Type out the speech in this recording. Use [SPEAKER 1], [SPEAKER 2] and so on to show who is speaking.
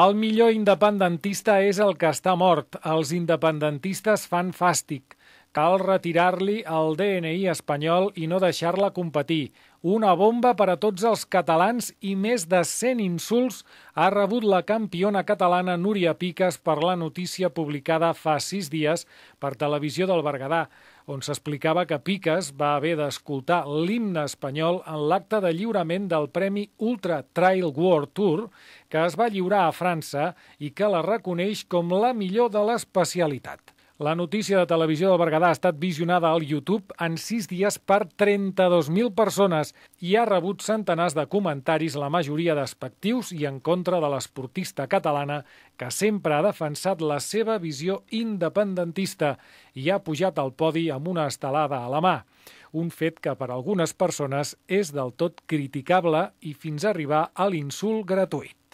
[SPEAKER 1] El millor independentista és el que està mort. Els independentistes fan fàstic. Cal retirar-li el DNI espanyol i no deixar-la competir. Una bomba per a tots els catalans i més de 100 insults ha rebut la campiona catalana Núria Piques per la notícia publicada fa sis dies per Televisió del Berguedà, on s'explicava que Piques va haver d'escoltar l'himne espanyol en l'acte de lliurament del Premi Ultra Trail World Tour, que es va lliurar a França i que la reconeix com la millor de l'especialitat. La notícia de televisió del Berguedà ha estat visionada al YouTube en sis dies per 32.000 persones i ha rebut centenars de comentaris, la majoria despectius i en contra de l'esportista catalana, que sempre ha defensat la seva visió independentista i ha pujat al podi amb una estelada a la mà. Un fet que per algunes persones és del tot criticable i fins a arribar a l'insult gratuït.